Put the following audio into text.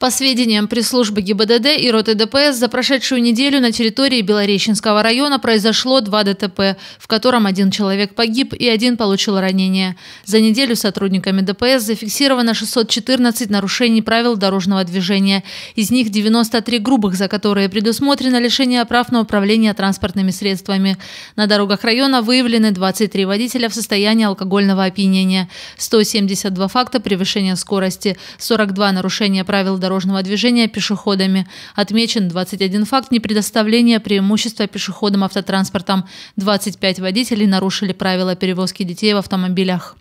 По сведениям пресс-службы ГИБДД и роты ДПС, за прошедшую неделю на территории Белореченского района произошло два ДТП, в котором один человек погиб и один получил ранение. За неделю сотрудниками ДПС зафиксировано 614 нарушений правил дорожного движения. Из них 93 грубых, за которые предусмотрено лишение прав на управление транспортными средствами. На дорогах района выявлены 23 водителя в состоянии алкогольного опьянения, 172 факта превышения скорости, 42 нарушения правил дорожного дорожного движения пешеходами. Отмечен 21 факт непредоставления преимущества пешеходам автотранспортом. 25 водителей нарушили правила перевозки детей в автомобилях.